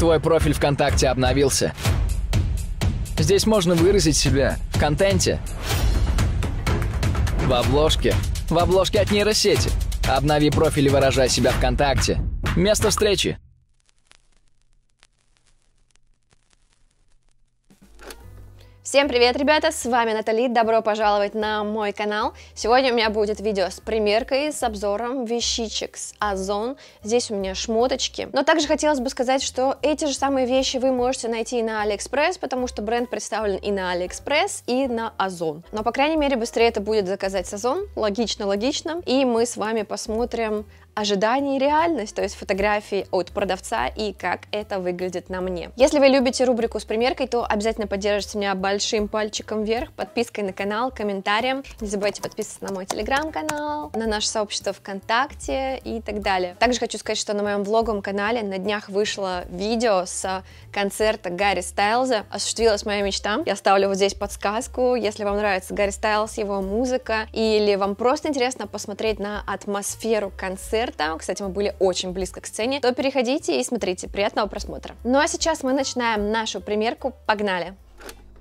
Твой профиль ВКонтакте обновился. Здесь можно выразить себя в контенте, в обложке, в обложке от нейросети. Обнови профиль и выражай себя ВКонтакте. Место встречи! Всем привет, ребята, с вами Натали, добро пожаловать на мой канал. Сегодня у меня будет видео с примеркой, с обзором вещичек с Озон. Здесь у меня шмоточки. Но также хотелось бы сказать, что эти же самые вещи вы можете найти и на Алиэкспресс, потому что бренд представлен и на Алиэкспресс, и на Озон. Но, по крайней мере, быстрее это будет заказать с Озон. Логично, логично. И мы с вами посмотрим ожидание и реальность, то есть фотографии от продавца и как это выглядит на мне. Если вы любите рубрику с примеркой, то обязательно поддержите меня большим пальчиком вверх, подпиской на канал, комментарием. Не забывайте подписываться на мой телеграм-канал, на наше сообщество ВКонтакте и так далее. Также хочу сказать, что на моем влогом канале на днях вышло видео с концерта Гарри Стайлза. Осуществилась моя мечта. Я ставлю вот здесь подсказку, если вам нравится Гарри Стайлз, его музыка, или вам просто интересно посмотреть на атмосферу концерта, концерта. Кстати, мы были очень близко к сцене. То переходите и смотрите. Приятного просмотра. Ну а сейчас мы начинаем нашу примерку. Погнали!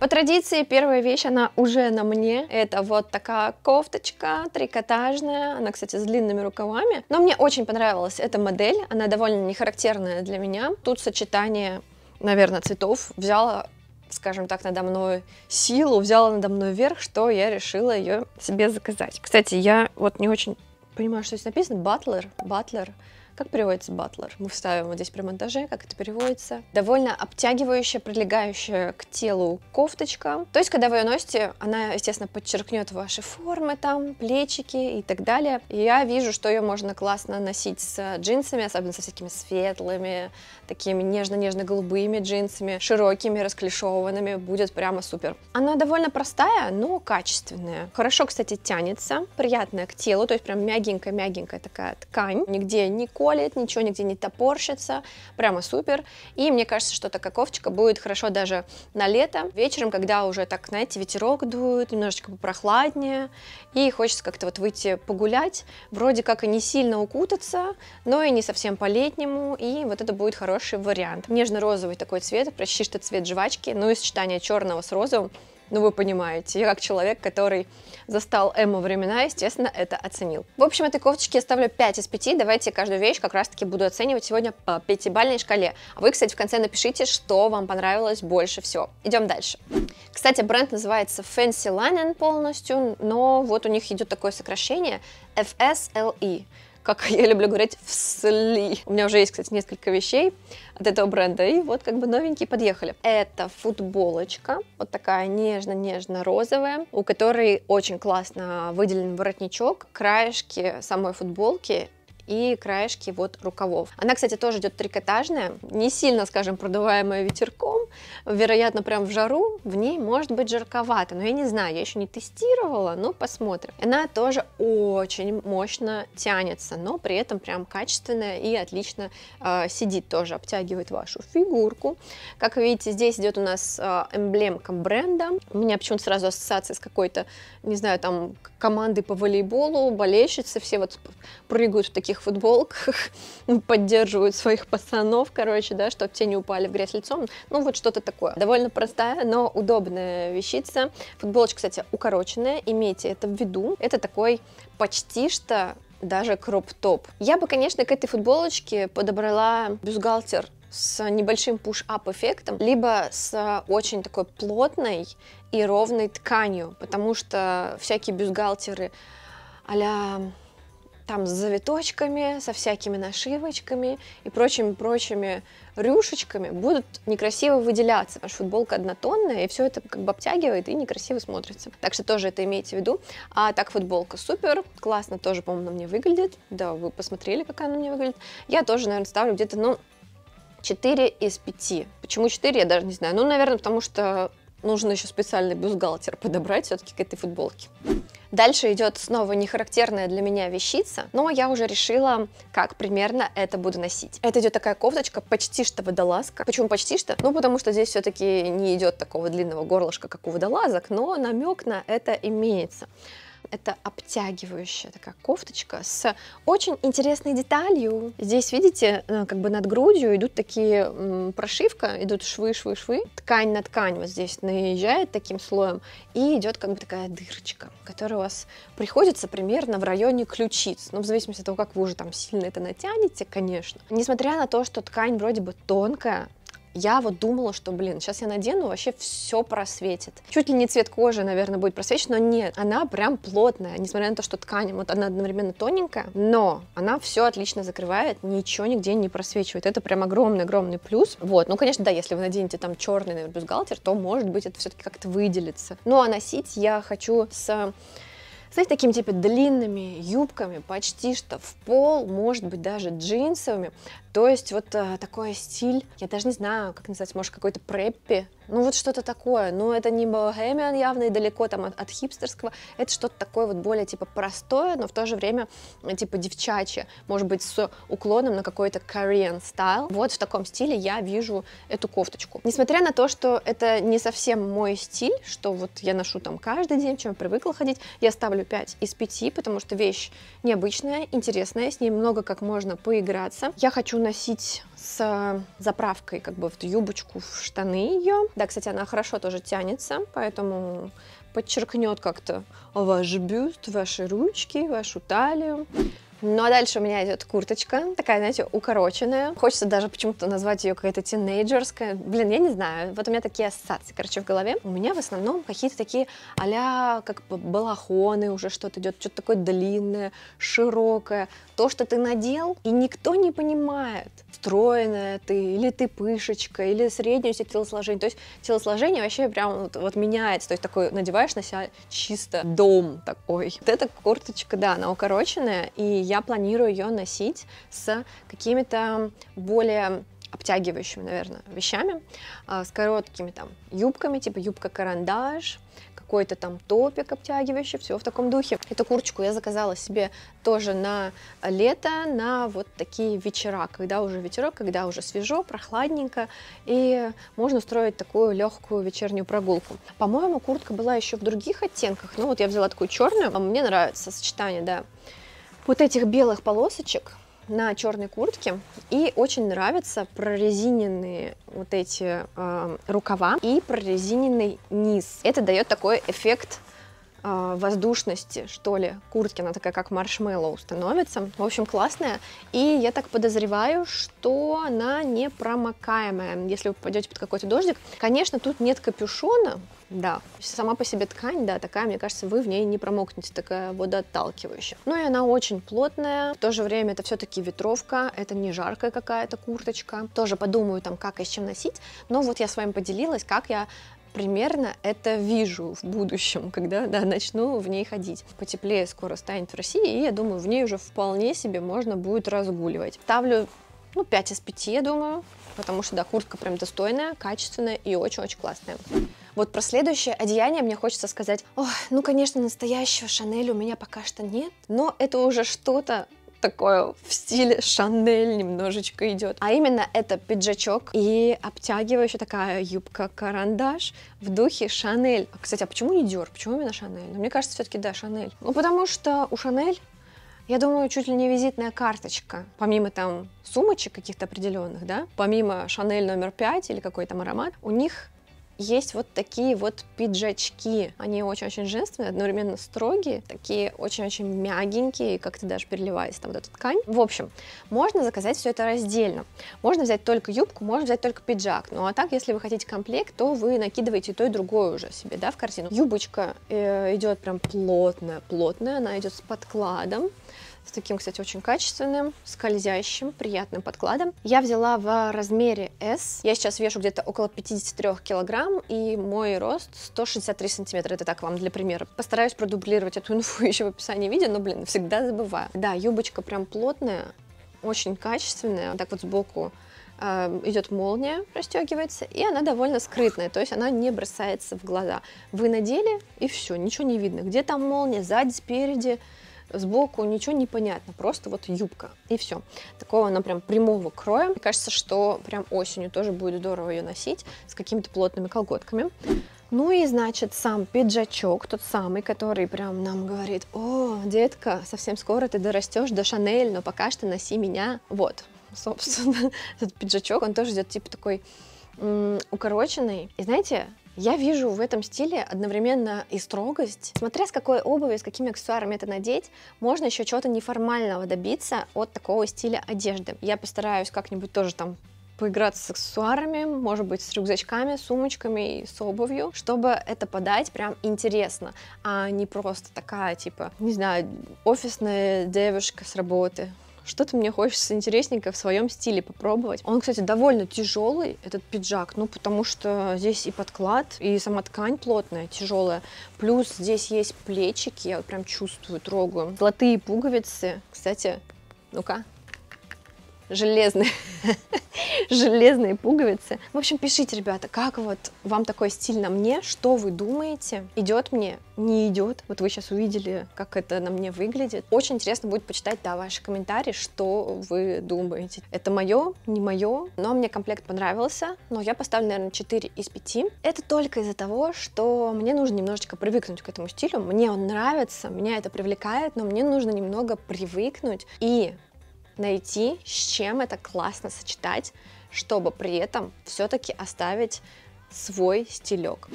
По традиции, первая вещь, она уже на мне. Это вот такая кофточка трикотажная. Она, кстати, с длинными рукавами. Но мне очень понравилась эта модель. Она довольно нехарактерная для меня. Тут сочетание, наверное, цветов взяла скажем так, надо мной силу, взяла надо мной вверх, что я решила ее себе заказать. Кстати, я вот не очень понимаю, что здесь написано, батлер, батлер, как переводится батлер? Мы вставим вот здесь при монтаже, как это переводится. Довольно обтягивающая, прилегающая к телу кофточка. То есть, когда вы ее носите, она, естественно, подчеркнет ваши формы там, плечики и так далее. И я вижу, что ее можно классно носить с джинсами, особенно со всякими светлыми, такими нежно-нежно-голубыми джинсами, широкими, расклешованными. Будет прямо супер. Она довольно простая, но качественная. Хорошо, кстати, тянется, приятная к телу, то есть прям мягенькая-мягенькая такая ткань. Нигде не ни колет, ничего нигде не топорщится, прямо супер. И мне кажется, что такая кофточка будет хорошо даже на лето, вечером, когда уже так, знаете, ветерок дует, немножечко попрохладнее, и хочется как-то вот выйти погулять, вроде как и не сильно укутаться, но и не совсем по-летнему, и вот это будет хороший вариант. Нежно-розовый такой цвет, почти что цвет жвачки, ну и сочетание черного с розовым ну, вы понимаете, я как человек, который застал эмо времена, естественно, это оценил. В общем, этой кофточке я ставлю 5 из 5. Давайте каждую вещь как раз-таки буду оценивать сегодня по пятибалльной шкале. А вы, кстати, в конце напишите, что вам понравилось больше всего. Идем дальше. Кстати, бренд называется Fancy Linen полностью, но вот у них идет такое сокращение FSLE как я люблю говорить, в сли. У меня уже есть, кстати, несколько вещей от этого бренда, и вот как бы новенькие подъехали. Это футболочка, вот такая нежно-нежно-розовая, у которой очень классно выделен воротничок, краешки самой футболки и краешки вот рукавов. Она, кстати, тоже идет трикотажная, не сильно, скажем, продуваемая ветерком, вероятно, прям в жару, в ней может быть жарковато, но я не знаю, я еще не тестировала, но посмотрим. Она тоже очень мощно тянется, но при этом прям качественная и отлично э, сидит тоже, обтягивает вашу фигурку. Как видите, здесь идет у нас а, эмблемка бренда. У меня почему-то сразу ассоциация с какой-то, не знаю, там команды по волейболу, болельщицы, все вот прыгают в таких детских футболках, ну, поддерживают своих пацанов, короче, да, чтобы те не упали в грязь лицом. Ну, вот что-то такое. Довольно простая, но удобная вещица. Футболочка, кстати, укороченная, имейте это в виду. Это такой почти что даже кроп-топ. Я бы, конечно, к этой футболочке подобрала бюстгальтер с небольшим пуш-ап эффектом, либо с очень такой плотной и ровной тканью, потому что всякие бюстгальтеры а там с завиточками, со всякими нашивочками и прочими-прочими рюшечками будут некрасиво выделяться, потому что футболка однотонная, и все это как бы обтягивает и некрасиво смотрится. Так что тоже это имейте в виду. А так футболка супер, классно тоже, по-моему, на мне выглядит. Да, вы посмотрели, как она на мне выглядит. Я тоже, наверное, ставлю где-то, ну, 4 из 5. Почему 4, я даже не знаю. Ну, наверное, потому что нужно еще специальный бюстгальтер подобрать все-таки к этой футболке. Дальше идет снова нехарактерная для меня вещица, но я уже решила, как примерно это буду носить. Это идет такая кофточка, почти что водолазка. Почему почти что? Ну, потому что здесь все-таки не идет такого длинного горлышка, как у водолазок, но намек на это имеется. Это обтягивающая такая кофточка с очень интересной деталью. Здесь, видите, э, как бы над грудью идут такие прошивка, идут швы, швы, швы. Ткань на ткань вот здесь наезжает таким слоем и идет как бы такая дырочка, которая у вас приходится примерно в районе ключиц. Ну, в зависимости от того, как вы уже там сильно это натянете, конечно. Несмотря на то, что ткань вроде бы тонкая, я вот думала, что, блин, сейчас я надену, вообще все просветит. Чуть ли не цвет кожи, наверное, будет просвечен, но нет, она прям плотная, несмотря на то, что ткань, вот она одновременно тоненькая, но она все отлично закрывает, ничего нигде не просвечивает. Это прям огромный-огромный плюс. Вот, ну, конечно, да, если вы наденете там черный, наверное, бюстгальтер, то, может быть, это все-таки как-то выделится. Ну, а носить я хочу с с такими типа длинными юбками, почти что в пол, может быть даже джинсовыми. То есть вот э, такой стиль, я даже не знаю, как назвать, может какой-то преппи, ну вот что-то такое, но ну, это не богемиан явно и далеко там от, от хипстерского, это что-то такое вот более типа простое, но в то же время типа девчачье, может быть с уклоном на какой-то Korean стайл. Вот в таком стиле я вижу эту кофточку. Несмотря на то, что это не совсем мой стиль, что вот я ношу там каждый день, чем я привыкла ходить, я ставлю 5 из 5, потому что вещь необычная, интересная, с ней много как можно поиграться. Я хочу носить с э, заправкой как бы в юбочку, в штаны ее. Да, кстати, она хорошо тоже тянется, поэтому подчеркнет как-то ваш бюст, ваши ручки, вашу талию. Ну а дальше у меня идет курточка, такая, знаете, укороченная. Хочется даже почему-то назвать ее какая-то тинейджерская. Блин, я не знаю. Вот у меня такие ассоциации, короче, в голове. У меня в основном какие-то такие а как балахоны уже что-то идет, что-то такое длинное, широкое. То, что ты надел, и никто не понимает, стройная ты, или ты пышечка, или среднее у тебя телосложение. То есть телосложение вообще прям вот, вот меняется. То есть такой надеваешь на себя чисто дом такой. Вот эта курточка, да, она укороченная, и я я планирую ее носить с какими-то более обтягивающими, наверное, вещами, а, с короткими там юбками, типа юбка-карандаш, какой-то там топик обтягивающий, все в таком духе. Эту курочку я заказала себе тоже на лето, на вот такие вечера, когда уже ветерок, когда уже свежо, прохладненько, и можно устроить такую легкую вечернюю прогулку. По-моему, куртка была еще в других оттенках, но вот я взяла такую черную, а мне нравится сочетание, да, вот этих белых полосочек на черной куртке. И очень нравятся прорезиненные вот эти э, рукава и прорезиненный низ. Это дает такой эффект а, воздушности, что ли, куртки. Она такая, как маршмеллоу становится. В общем, классная. И я так подозреваю, что она непромокаемая, если вы попадете под какой-то дождик. Конечно, тут нет капюшона, да. Сама по себе ткань, да, такая, мне кажется, вы в ней не промокнете, такая водоотталкивающая. Ну и она очень плотная, в то же время это все-таки ветровка, это не жаркая какая-то курточка. Тоже подумаю там, как и с чем носить, но вот я с вами поделилась, как я примерно это вижу в будущем, когда да, начну в ней ходить. Потеплее скоро станет в России, и я думаю, в ней уже вполне себе можно будет разгуливать. Ставлю ну, 5 из 5, я думаю, потому что, да, куртка прям достойная, качественная и очень-очень классная. Вот про следующее одеяние мне хочется сказать, Ой, ну, конечно, настоящего Шанель у меня пока что нет, но это уже что-то такое в стиле Шанель немножечко идет. А именно это пиджачок и обтягивающая такая юбка-карандаш в духе Шанель. А, кстати, а почему не Диор? Почему именно Шанель? Ну, мне кажется, все-таки, да, Шанель. Ну, потому что у Шанель я думаю, чуть ли не визитная карточка, помимо там сумочек каких-то определенных, да, помимо Шанель номер 5 или какой там аромат, у них есть вот такие вот пиджачки. Они очень-очень женственные, одновременно строгие, такие очень-очень мягенькие, как то даже переливаясь там вот эту ткань. В общем, можно заказать все это раздельно. Можно взять только юбку, можно взять только пиджак. Ну а так, если вы хотите комплект, то вы накидываете и то и другое уже себе, да, в корзину. Юбочка э, идет прям плотная, плотная, она идет с подкладом с таким, кстати, очень качественным, скользящим, приятным подкладом. Я взяла в размере S. Я сейчас вешу где-то около 53 килограмм, и мой рост 163 сантиметра. Это так вам для примера. Постараюсь продублировать эту инфу еще в описании видео, но, блин, всегда забываю. Да, юбочка прям плотная, очень качественная. так вот сбоку э, идет молния, расстегивается, и она довольно скрытная, то есть она не бросается в глаза. Вы надели, и все, ничего не видно. Где там молния, сзади, спереди, сбоку ничего не понятно, просто вот юбка, и все. Такого она прям прямого кроя. Мне кажется, что прям осенью тоже будет здорово ее носить с какими-то плотными колготками. Ну и, значит, сам пиджачок, тот самый, который прям нам говорит, о, детка, совсем скоро ты дорастешь до Шанель, но пока что носи меня. Вот, собственно, этот пиджачок, он тоже идет типа такой укороченный. И знаете, я вижу в этом стиле одновременно и строгость. Смотря с какой обуви, с какими аксессуарами это надеть, можно еще чего-то неформального добиться от такого стиля одежды. Я постараюсь как-нибудь тоже там поиграться с аксессуарами, может быть, с рюкзачками, сумочками и с обувью, чтобы это подать прям интересно, а не просто такая, типа, не знаю, офисная девушка с работы что-то мне хочется интересненькое в своем стиле попробовать. Он, кстати, довольно тяжелый, этот пиджак, ну, потому что здесь и подклад, и сама ткань плотная, тяжелая. Плюс здесь есть плечики, я вот прям чувствую, трогаю. Золотые пуговицы, кстати, ну-ка, железные, железные пуговицы. В общем, пишите, ребята, как вот вам такой стиль на мне, что вы думаете, идет мне, не идет. Вот вы сейчас увидели, как это на мне выглядит. Очень интересно будет почитать, да, ваши комментарии, что вы думаете. Это мое, не мое, но мне комплект понравился, но я поставлю, наверное, 4 из 5. Это только из-за того, что мне нужно немножечко привыкнуть к этому стилю, мне он нравится, меня это привлекает, но мне нужно немного привыкнуть и найти, с чем это классно сочетать, чтобы при этом все-таки оставить свой стилек.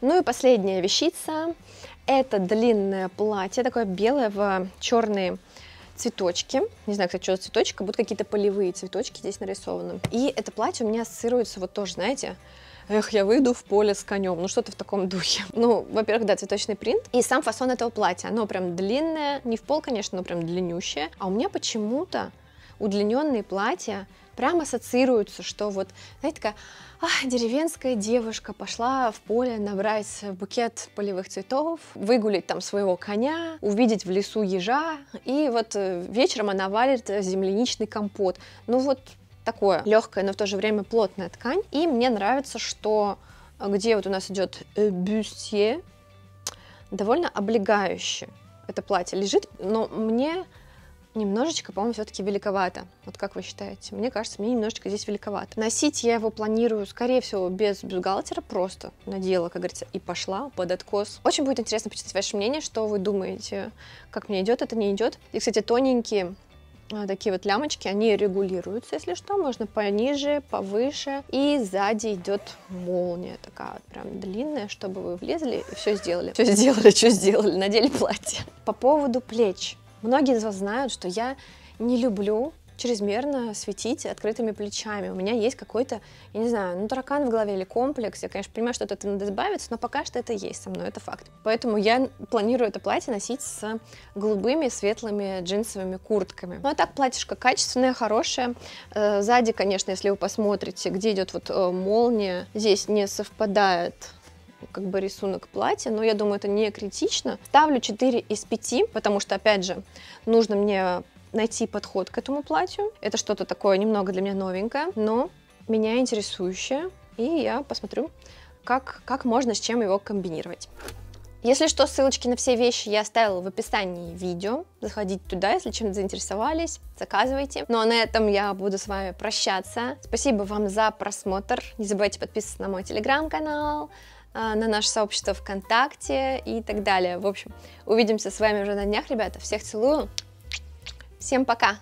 Ну и последняя вещица. Это длинное платье, такое белое в черные цветочки. Не знаю, кстати, что за цветочек, как какие-то полевые цветочки здесь нарисованы. И это платье у меня ассоциируется вот тоже, знаете, Эх, я выйду в поле с конем. Ну, что-то в таком духе. Ну, во-первых, да, цветочный принт. И сам фасон этого платья. Оно прям длинное. Не в пол, конечно, но прям длиннющее. А у меня почему-то удлиненные платья прям ассоциируются, что вот, знаете, такая а, деревенская девушка пошла в поле набрать букет полевых цветов, выгулить там своего коня, увидеть в лесу ежа, и вот э, вечером она варит земляничный компот. Ну вот такое легкая, но в то же время плотная ткань. И мне нравится, что э, где вот у нас идет э, бюстье, довольно облегающе это платье лежит, но мне немножечко, по-моему, все-таки великовато. Вот как вы считаете? Мне кажется, мне немножечко здесь великовато. Носить я его планирую, скорее всего, без бюстгальтера, просто надела, как говорится, и пошла под откос. Очень будет интересно почитать ваше мнение, что вы думаете, как мне идет, это не идет. И, кстати, тоненькие а, такие вот лямочки, они регулируются, если что, можно пониже, повыше, и сзади идет молния такая вот прям длинная, чтобы вы влезли и все сделали. Все сделали, что сделали, надели платье. По поводу плеч. Многие из вас знают, что я не люблю чрезмерно светить открытыми плечами. У меня есть какой-то, я не знаю, ну, таракан в голове или комплекс. Я, конечно, понимаю, что от этого надо избавиться, но пока что это есть со мной, это факт. Поэтому я планирую это платье носить с голубыми, светлыми джинсовыми куртками. Ну, а так платьишко качественное, хорошее. Э, сзади, конечно, если вы посмотрите, где идет вот э, молния, здесь не совпадает как бы рисунок платья, но я думаю, это не критично. Ставлю 4 из 5, потому что, опять же, нужно мне найти подход к этому платью. Это что-то такое немного для меня новенькое, но меня интересующее, и я посмотрю, как, как можно с чем его комбинировать. Если что, ссылочки на все вещи я оставила в описании видео. Заходите туда, если чем-то заинтересовались, заказывайте. Ну а на этом я буду с вами прощаться. Спасибо вам за просмотр. Не забывайте подписываться на мой телеграм-канал, а, на наше сообщество ВКонтакте и так далее. В общем, увидимся с вами уже на днях, ребята. Всех целую. Всем пока!